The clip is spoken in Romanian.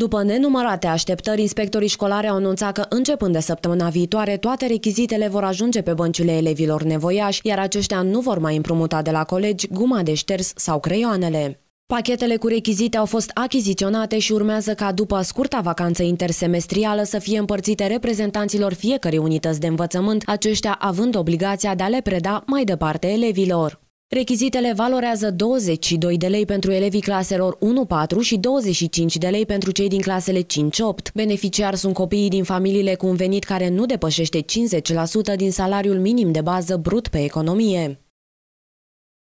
După nenumărate așteptări, inspectorii școlari au anunțat că începând de săptămâna viitoare, toate rechizitele vor ajunge pe băncile elevilor nevoiași, iar aceștia nu vor mai împrumuta de la colegi guma de șters sau creioanele. Pachetele cu rechizite au fost achiziționate și urmează ca după scurta vacanță intersemestrială să fie împărțite reprezentanților fiecărei unități de învățământ, aceștia având obligația de a le preda mai departe elevilor. Rechizitele valorează 22 de lei pentru elevii claselor 1-4 și 25 de lei pentru cei din clasele 5-8. Beneficiar sunt copiii din familiile cu un venit care nu depășește 50% din salariul minim de bază brut pe economie.